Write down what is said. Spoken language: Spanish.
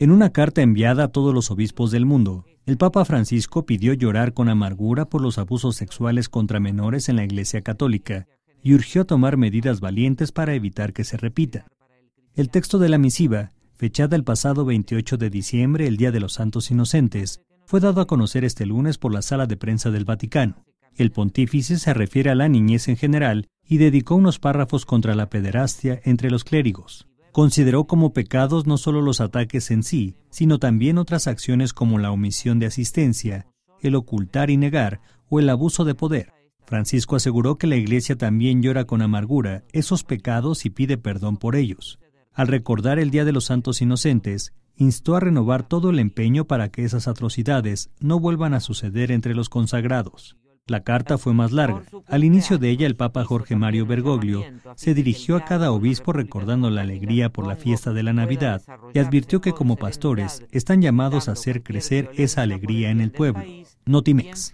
En una carta enviada a todos los obispos del mundo, el Papa Francisco pidió llorar con amargura por los abusos sexuales contra menores en la Iglesia Católica y urgió tomar medidas valientes para evitar que se repita. El texto de la misiva, fechada el pasado 28 de diciembre, el Día de los Santos Inocentes, fue dado a conocer este lunes por la sala de prensa del Vaticano. El pontífice se refiere a la niñez en general y dedicó unos párrafos contra la pederastia entre los clérigos. Consideró como pecados no solo los ataques en sí, sino también otras acciones como la omisión de asistencia, el ocultar y negar o el abuso de poder. Francisco aseguró que la Iglesia también llora con amargura esos pecados y pide perdón por ellos. Al recordar el Día de los Santos Inocentes, instó a renovar todo el empeño para que esas atrocidades no vuelvan a suceder entre los consagrados. La carta fue más larga. Al inicio de ella, el Papa Jorge Mario Bergoglio se dirigió a cada obispo recordando la alegría por la fiesta de la Navidad y advirtió que como pastores están llamados a hacer crecer esa alegría en el pueblo. Notimex.